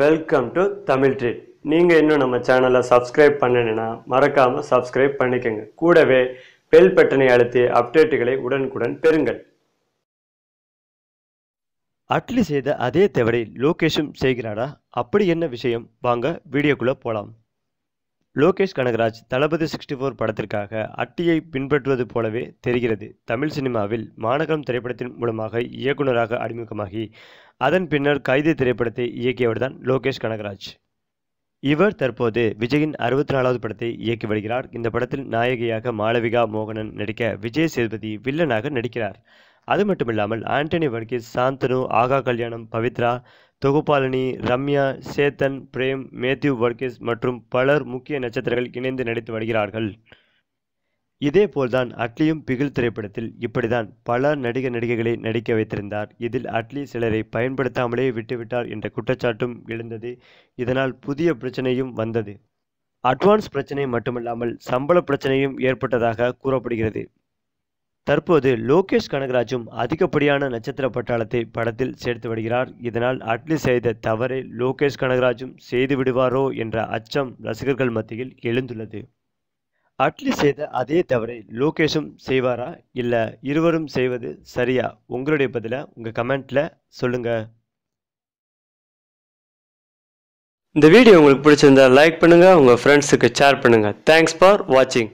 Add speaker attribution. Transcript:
Speaker 1: welcome to Tamil treat நீங்கள் இன்னும் நம்ம சேனலை சப்ஸ்கிரைப் பண்ணணுன்னா மறக்காமல் சப்ஸ்கிரைப் பண்ணிக்கோங்க கூடவே பெல் பட்டனை அழுத்தி அப்டேட்டுகளை உடனுக்குடன் பெறுங்கள் அட்லி
Speaker 2: செய்த அதே தவறை லோகேஷும் செய்கிறாரா அப்படி என்ன விஷயம் வாங்க வீடியோக்குள்ளே போகலாம் லோகேஷ் கனகராஜ் தளபதி சிக்ஸ்டி ஃபோர் படத்திற்காக அட்டியை பின்பற்றுவது போலவே தெரிகிறது தமிழ் சினிமாவில் மாநகரம் திரைப்படத்தின் மூலமாக இயக்குநராக அறிமுகமாகி அதன் பின்னர் கைது திரைப்படத்தை இயக்கியவர்தான் லோகேஷ் கனகராஜ் இவர் தற்போது விஜயின் அறுபத்தி நாலாவது படத்தை இயக்கி வருகிறார் இந்த படத்தில் நாயகியாக மாளவிகா மோகனன் நடிக்க விஜய் சேதுபதி வில்லனாக நடிக்கிறார் அது மட்டுமில்லாமல் ஆண்டனி வர்கீஸ் சாந்தனு ஆகா கல்யாணம் பவித்ரா தொகுப்பாளினி ரம்யா சேத்தன் பிரேம் மேத்யூ வர்கிஸ் மற்றும் பலர் முக்கிய நட்சத்திரங்கள் இணைந்து நடித்து வருகிறார்கள் இதேபோல்தான் அட்லியும் பிகில் திரைப்படத்தில் இப்படிதான் பல நடிகர் நடிகைகளை நடிக்க வைத்திருந்தார் இதில் அட்லி சிலரை பயன்படுத்தாமலே விட்டுவிட்டார் என்ற குற்றச்சாட்டும் எழுந்தது இதனால் புதிய பிரச்சனையும் வந்தது அட்வான்ஸ் பிரச்சனை மட்டுமல்லாமல் சம்பள பிரச்சனையும் ஏற்பட்டதாக கூறப்படுகிறது தற்போது லோகேஷ் கனகராஜும் அதிகப்படியான நட்சத்திர பட்டாளத்தை படத்தில் சேர்த்து வருகிறார் இதனால் அட்லி செய்த தவறை லோகேஷ் கனகராஜும் செய்து விடுவாரோ என்ற அச்சம் ரசிகர்கள் மத்தியில் எழுந்துள்ளது அட்லி செய்த அதே தவறை லோகேஷும் செய்வாரா இல்லை இருவரும் செய்வது சரியா உங்களுடைய பதில உங்கள் கமெண்ட்டில் சொல்லுங்கள்
Speaker 3: இந்த வீடியோ உங்களுக்கு பிடிச்சிருந்தா லைக் பண்ணுங்கள் உங்கள் ஃப்ரெண்ட்ஸுக்கு ஷேர் பண்ணுங்கள் தேங்க்ஸ் ஃபார் வாட்சிங்